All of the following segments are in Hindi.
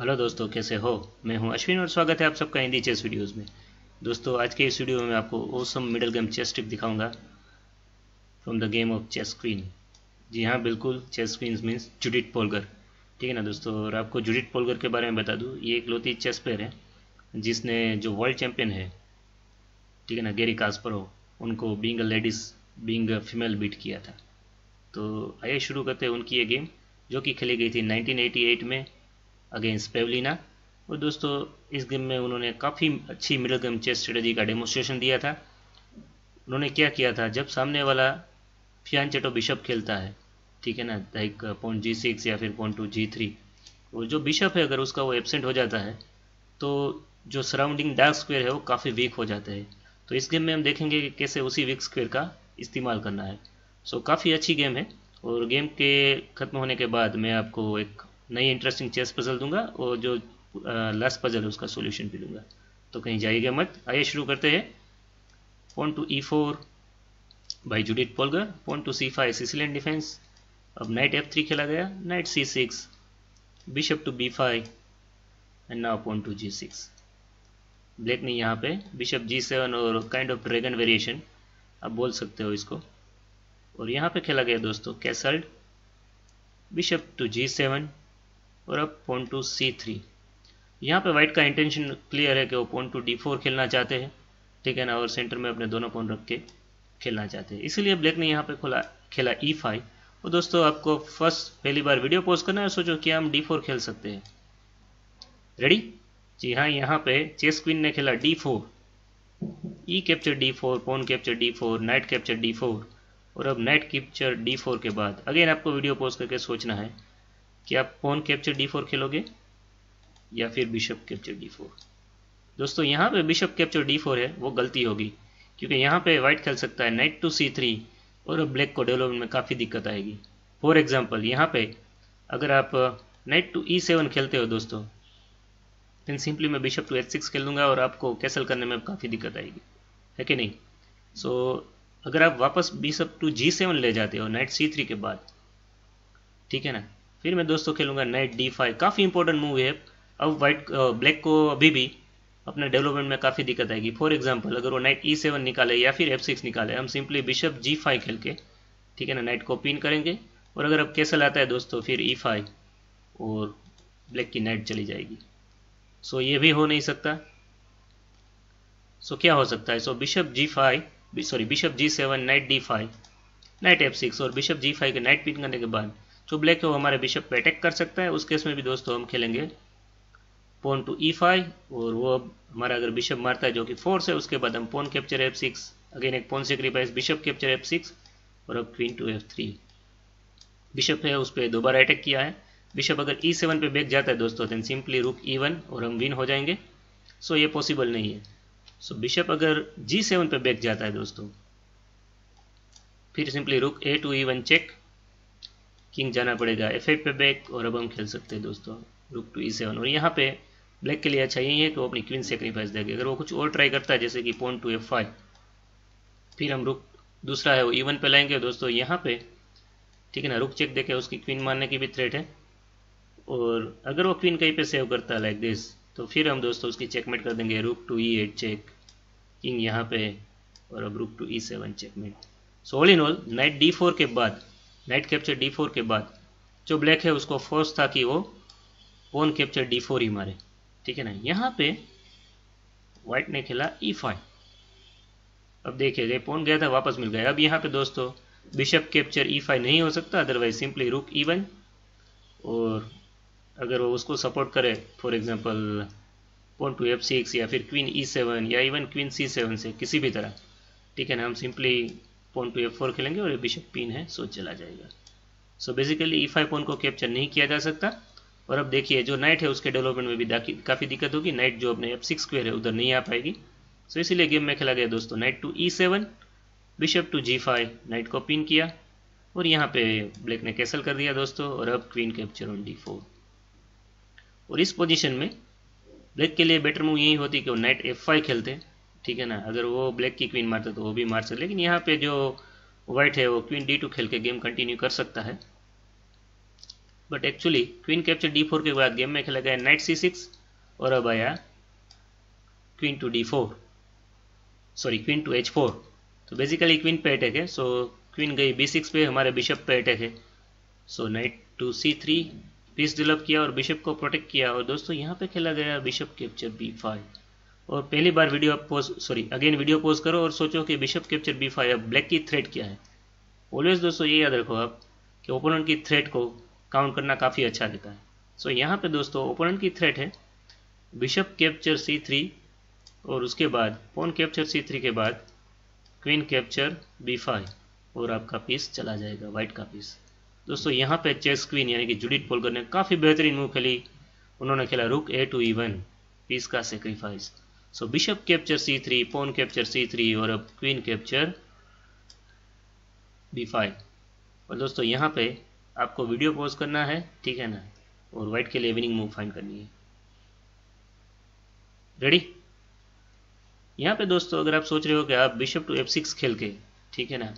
हेलो दोस्तों कैसे हो मैं हूं अश्विन और स्वागत है आप सबका हिंदी चेस वीडियोस में दोस्तों आज के इस वीडियो में मैं आपको awesome middle game chess trick दिखाऊंगा from the game of chess queen जी हाँ बिल्कुल chess queen means Judit Polgar ठीक है ना दोस्तों और आपको जुडिट पोलगर के बारे में बता दूँ ये एक लोती चेस प्लेयर है जिसने जो वर्ल्ड चैम्पियन है ठीक है ना गेरी कास्परो उनको being ladies being female beat किया था तो आइए शुरू करते हैं उनकी ये गेम जो कि खेली गई थी 1988 में अगेंस्ट पेवलिना और दोस्तों इस गेम में उन्होंने काफ़ी अच्छी मिडल गेम चेस स्ट्रेटजी का डेमोस्ट्रेशन दिया था उन्होंने क्या किया था जब सामने वाला फियान चेटो बिशप खेलता है ठीक है ना लाइक पॉइंट जी सिक्स या फिर पॉइंट टू जी थ्री और जो बिशप है अगर उसका वो एबसेंट हो जाता है तो जो सराउंडिंग डार्क स्क्वेयर है वो काफ़ी वीक हो जाते हैं तो इस गेम में हम देखेंगे कि कैसे उसी वीक स्क्वेयर का इस्तेमाल करना है सो काफ़ी अच्छी गेम है और गेम के ख़त्म होने के बाद मैं आपको एक नई इंटरेस्टिंग चेस पजल दूंगा और जो लेस पजल है उसका सोल्यूशन भी दूंगा तो कहीं जाइएगा मत आइए शुरू करते हैं pawn to E four by Judit Polgar pawn to C five Sicilian defence अब नाइट एफ थ्री खेला गया knight C six bishop to B five and now pawn to G six black ने यहाँ पे बिशप जी सेवन और काइंड ऑफ ड्रैगन वेरिएशन आप बोल सकते हो इसको और यहाँ पे खेला गया दोस्तों castled bishop to G seven और अब पोन टू सी थ्री यहाँ पर वाइट का इंटेंशन क्लियर है कि वो पोन टू डी फोर खेलना चाहते हैं ठीक है ना और सेंटर में अपने दोनों पोन रख के खेलना चाहते हैं इसीलिए ब्लैक ने यहाँ पे खोला खेला ई e फाइव और दोस्तों आपको फर्स्ट पहली बार वीडियो पोस्ट करना है सोचो कि हम डी फोर खेल सकते हैं रेडी जी हाँ यहाँ पे चेस क्वीन ने खेला D four E capture D four pawn capture D four knight capture D four और अब नाइट कैप्चर डी फोर के बाद अगेन आपको वीडियो पोस्ट करके सोचना है कि आप पोन कैप्चर डी फोर खेलोगे या फिर बिशप कैप्चर डी फोर दोस्तों यहाँ पे बिशप कैप्चर डी फोर है वो गलती होगी क्योंकि यहाँ पे वाइट खेल सकता है नाइट टू सी थ्री और ब्लैक को डेवलपमेंट में काफ़ी दिक्कत आएगी फॉर एग्जाम्पल यहाँ पे अगर आप नाइट टू ई सेवन खेलते हो दोस्तों देन सिंपली मैं बिशप टू एच सिक्स खेल लूँगा और आपको कैसल करने में काफ़ी दिक्कत आएगी है कि नहीं सो so, अगर आप वापस बिशप टू जी सेवन ले जाते हो नाइट सी थ्री के बाद ठीक है ना फिर मैं दोस्तों खेलूंगा नाइट डी फाइव काफ़ी इंपॉर्टेंट मूव है अब व्हाइट ब्लैक को अभी भी अपने डेवलपमेंट में काफ़ी दिक्कत आएगी फॉर एग्जाम्पल अगर वो नाइट ई सेवन निकाले या फिर एफ सिक्स निकाले हम सिंपली बिशप जी फाइव खेल के ठीक है ना नाइट को पिन करेंगे और अगर अब कैसल आता है दोस्तों फिर ई e फाइव और ब्लैक की नाइट चली जाएगी सो ये भी हो नहीं सकता सो क्या हो सकता है so bishop G five sorry bishop G seven knight D five knight F six और बिशप जी फाइव के नाइट पिन करने के बाद तो ब्लैक है वो हमारे बिशप पे अटैक कर सकता है उस केस में भी दोस्तों हम खेलेंगे पोन टू ई फाइव और वो अब हमारा अगर बिशप मारता है जो कि फोर्स है उसके बाद हम pawn capture F six again एक pawn sacrifice bishop capture F six और अब queen to F three bishop है उस पर दोबारा अटैक किया है बिशप अगर ई e सेवन पे बैक जाता है दोस्तों देन सिंपली रुक ई वन और हम विन हो जाएंगे सो ये पॉसिबल नहीं है सो बिशप अगर जी सेवन पे बैक जाता है दोस्तों फिर simply rook A two E one check king जाना पड़ेगा एफ पे बैक और अब हम खेल सकते हैं दोस्तों रुक टू ई सेवन और यहाँ पे ब्लैक के लिए अच्छा यही है कि वो अपनी क्वीन सेक्रीफाइस देगी अगर वो कुछ और ट्राई करता है जैसे कि पोन टू एफ फाइव फिर हम रुक दूसरा है वो ईवन e पे लाएंगे दोस्तों यहाँ पे ठीक है ना रुक चेक देखे उसकी क्वीन मारने की भी थ्रेट है और अगर वो क्वीन कहीं पे सेव करता है लाइक दिस तो फिर हम दोस्तों उसकी चेकमेट कर देंगे rook to E eight check king यहाँ पे और अब rook to E seven checkmate so all in all knight D four के बाद नाइट कैप्चर डी फोर के बाद जो ब्लैक है उसको फोर्स था कि वो पोन कैप्चर डी फोर ही मारे ठीक है ना यहाँ पे व्हाइट ने खेला ई e फाइव अब देखिए पोन गया था वापस मिल गया अब यहाँ पे दोस्तों बिशप कैप्चर ई फाइव नहीं हो सकता अदरवाइज सिंपली रुक ई वन और अगर वो उसको सपोर्ट करे for example pawn to F six या फिर क्वीन ई सेवन या इवन क्वीन सी सेवन से किसी भी तरह ठीक है ना हम सिंपली पोन टू एफ खेलेंगे और ये बिशप पिन है सो चला जाएगा so basically E five pawn को कैप्चर नहीं किया जा सकता और अब देखिए जो नाइट है उसके डेवलपमेंट में भी काफ़ी दिक्कत होगी नाइट जो अपने एफ सिक्स स्क्वेयर है उधर नहीं आ पाएगी सो इसीलिए गेम में खेला गया दोस्तों knight to E seven bishop to G five knight को पिन किया और यहाँ पे ब्लैक ने कैसल कर दिया दोस्तों और अब queen capture on D four और इस पोजीशन में ब्लैक के लिए बेटर मूव यही होती कि वो नाइट एफ फाइव खेलते ठीक है ना अगर वो ब्लैक की क्वीन मारता तो वो भी मार सकता लेकिन यहाँ पे जो व्हाइट है वो क्वीन डी टू खेल के गेम कंटिन्यू कर सकता है but actually queen capture D four के बाद गेम में खेला गया नाइट सी सिक्स और अब आया queen to D four sorry queen to H four तो बेसिकली क्वीन पे अटैक है सो so, क्वीन गई बी सिक्स पे हमारे बिशप पे अटैक है so knight to C three piece develop किया और बिशप को प्रोटेक्ट किया और दोस्तों यहाँ पे खेला गया बिशप कैप्चर बी फाइव और पहली बार वीडियो आप pause sorry again video pause करो और सोचो कि बिशप कैप्चर बी फाइव अब ब्लैक की थ्रेड क्या है ऑलवेज दोस्तों ये याद रखो आप कि ओपोनेंट की थ्रेड को काउंट करना काफ़ी अच्छा देता है सो so, यहाँ पे दोस्तों ओपोनेंट की थ्रेड है बिशप कैप्चर सी थ्री और उसके बाद पोन कैप्चर सी थ्री के बाद क्वीन कैप्चर बी फाइव और आपका पीस चला जाएगा वाइट का पीस दोस्तों यहाँ पे चेस क्वीन यानी कि जुडिट पोलकर ने काफ़ी बेहतरीन मूव खेली उन्होंने खेला rook A two E one piece का sacrifice So bishop capture c3, pawn capture c3 और अब queen capture b5 और दोस्तों यहाँ पे आपको वीडियो पॉज करना है ठीक है ना और व्हाइट के लिए विनिंग मूव फाइंड करनी है रेडी यहाँ पे दोस्तों अगर आप सोच रहे हो कि आप बिशप टू एफ सिक्स खेल के ठीक है ना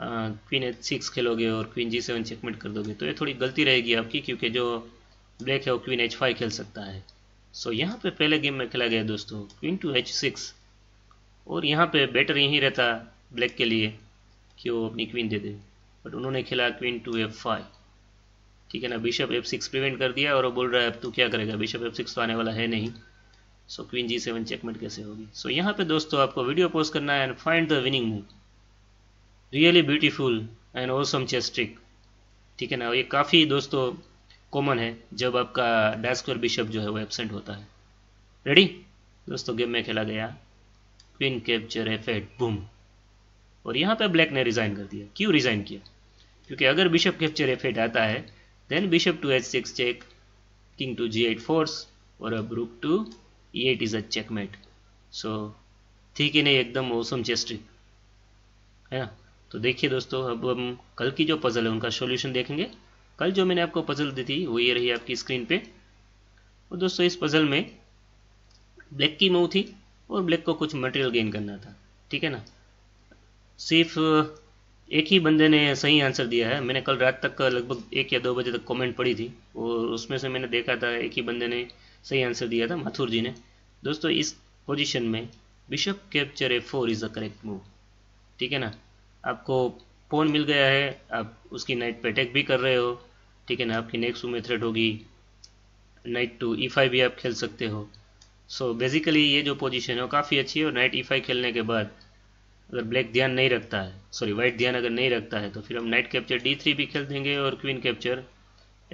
क्वीन एच सिक्स खेलोगे और क्वीन जी सेवन चेकमेट कर दोगे तो ये थोड़ी गलती रहेगी आपकी क्योंकि जो ब्लैक है वो क्वीन एच फाइव खेल सकता है सो so, यहाँ पे पहले गेम में खेला गया दोस्तों क्वीन टू एच सिक्स और यहाँ पे बेटर यहीं रहता ब्लैक के लिए कि वो अपनी क्वीन दे दे बट उन्होंने खेला क्वीन टू एफ फाइव ठीक है ना बिशप एफ सिक्स प्रिवेंट कर दिया और वो बोल रहा है अब तू क्या करेगा बिशप एफ सिक्स तो आने वाला है नहीं so queen G seven checkmate कैसे होगी सो so, यहाँ पे दोस्तों आपको वीडियो पोस्ट करना है and find the winning move really beautiful and awesome chess trick ठीक है ना ये काफ़ी दोस्तों कॉमन है जब आपका डैश स्क्वायर बिशप जो है वो एबसेंट होता है रेडी दोस्तों गेम में खेला गया queen capture F eight boom और यहाँ पे ब्लैक ने रिज़ाइन कर दिया क्यों रिज़ाइन किया क्योंकि अगर बिशप कैप्चर एफ एट आता है then bishop to H six check king to G eight force और अब rook to E eight is a checkmate so थी कि नहीं एकदम मौसम चेस है ना तो देखिए दोस्तों अब हम कल की जो पजल है उनका सोल्यूशन देखेंगे कल जो मैंने आपको पजल दी थी वो ये रही आपकी स्क्रीन पे और दोस्तों इस पजल में ब्लैक की मऊ थी और ब्लैक को कुछ मटेरियल गेन करना था ठीक है ना सिर्फ एक ही बंदे ने सही आंसर दिया है मैंने कल रात तक लगभग एक या दो बजे तक कमेंट पड़ी थी और उसमें से मैंने देखा था एक ही बंदे ने सही आंसर दिया था माथुर जी ने दोस्तों इस पोजिशन में bishop capture A four is the correct move ठीक है ना आपको फोन मिल गया है आप उसकी नाइट पे अटैक भी कर रहे हो ठीक है ना आपकी नेक्स्ट में थ्रेड होगी नाइट टू ई फाइव भी आप खेल सकते हो सो so, बेसिकली ये जो पोजीशन है वो काफ़ी अच्छी है और नाइट ई फाइव खेलने के बाद अगर ब्लैक ध्यान नहीं रखता है सॉरी वाइट ध्यान अगर नहीं रखता है तो फिर हम नाइट कैप्चर डी थ्री भी खेल देंगे और क्वीन कैप्चर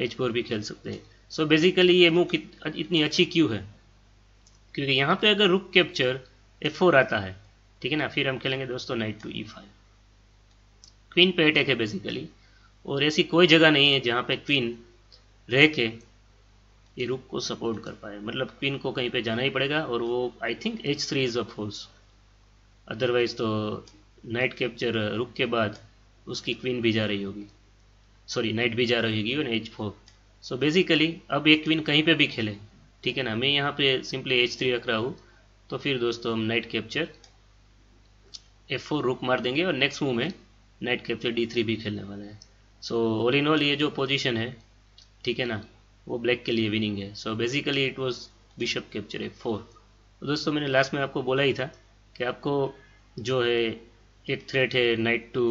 एच फोर भी खेल सकते हैं सो बेसिकली ये मूव इतनी अच्छी क्यों है क्योंकि यहाँ पे अगर रुक कैप्चर एफ फोर आता है ठीक है ना फिर हम खेलेंगे दोस्तों knight to E five queen पे अटैक है बेसिकली और ऐसी कोई जगह नहीं है जहाँ पे क्वीन रह के ये रुक को सपोर्ट कर पाए मतलब क्वीन को कहीं पे जाना ही पड़ेगा और वो I think H three is a force otherwise तो नाइट कैप्चर रुक के बाद उसकी क्वीन भी जा रही होगी सॉरी नाइट भी जा रही होगी और एच फोर सो बेसिकली अब एक क्वीन कहीं पे भी खेले ठीक है ना मैं यहाँ पे सिंपली एच थ्री रख रहा हूँ तो फिर दोस्तों हम नाइट कैप्चर एफ फोर रुक मार देंगे और नेक्स्ट मूव में नाइट कैप्चर डी थ्री भी खेलने वाला है सो ऑल इन ऑल ये जो पोजीशन है ठीक है ना वो ब्लैक के लिए विनिंग है so basically it was bishop capture A four दोस्तों मैंने लास्ट में आपको बोला ही था कि आपको जो है एक थ्रेट है नाइट टू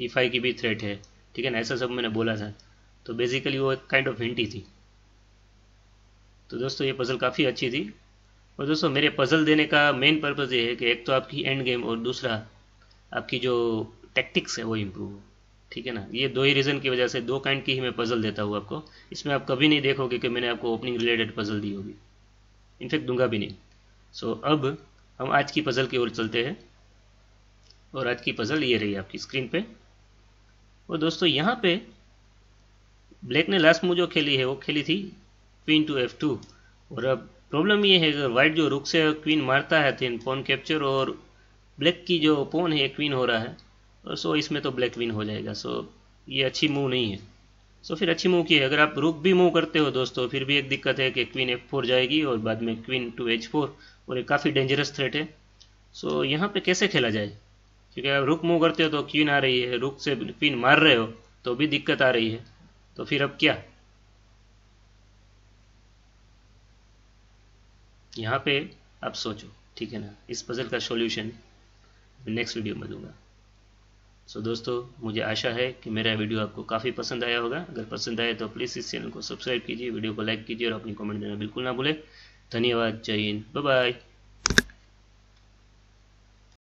ई फाइव की भी थ्रेट है ठीक है ना ऐसा सब मैंने बोला था तो बेसिकली वो एक काइंड ऑफ हिंटी थी तो दोस्तों ये पज़ल काफ़ी अच्छी थी और दोस्तों मेरे पज़ल देने का मेन पर्पज़ ये है कि एक तो आपकी एंड गेम और दूसरा आपकी जो टेक्टिक्स है वो इम्प्रूव हो ठीक है ना ये दो ही रीज़न की वजह से दो काइंड की ही मैं पजल देता हूँ आपको इसमें आप कभी नहीं देखोगे कि मैंने आपको ओपनिंग रिलेटेड पजल दी होगी इनफेक्ट दूंगा भी नहीं सो so, अब हम आज की पजल की ओर चलते हैं और आज की पजल ये रही आपकी स्क्रीन पे और दोस्तों यहाँ पे ब्लैक ने लास्ट मूव जो खेली है वो खेली थी क्वीन टू एफ टू और अब प्रॉब्लम ये है अगर व्हाइट जो रुक से क्वीन मारता है तीन पोन कैप्चर और ब्लैक की जो पोन है क्वीन हो रहा है सो इसमें तो ब्लैक विन हो जाएगा सो ये अच्छी मूव नहीं है सो फिर अच्छी मूव की है अगर आप रुक भी मूव करते हो दोस्तों फिर भी एक दिक्कत है कि क्वीन एफ फोर जाएगी और बाद में क्वीन टू एच फोर और ये काफ़ी डेंजरस थ्रेट है सो यहाँ पे कैसे खेला जाए क्योंकि आप रुक मूव करते हो तो क्वीन आ रही है रुक से क्वीन मार रहे हो तो भी दिक्कत आ रही है तो फिर अब क्या यहाँ पे आप सोचो ठीक है ना इस पजल का सॉल्यूशन नेक्स्ट वीडियो में दूंगा सो so, दोस्तों मुझे आशा है कि मेरा वीडियो आपको काफ़ी पसंद आया होगा अगर पसंद आए तो प्लीज़ इस चैनल को सब्सक्राइब कीजिए वीडियो को लाइक कीजिए और अपनी कमेंट देना बिल्कुल ना भूलें धन्यवाद जय हिंद बाय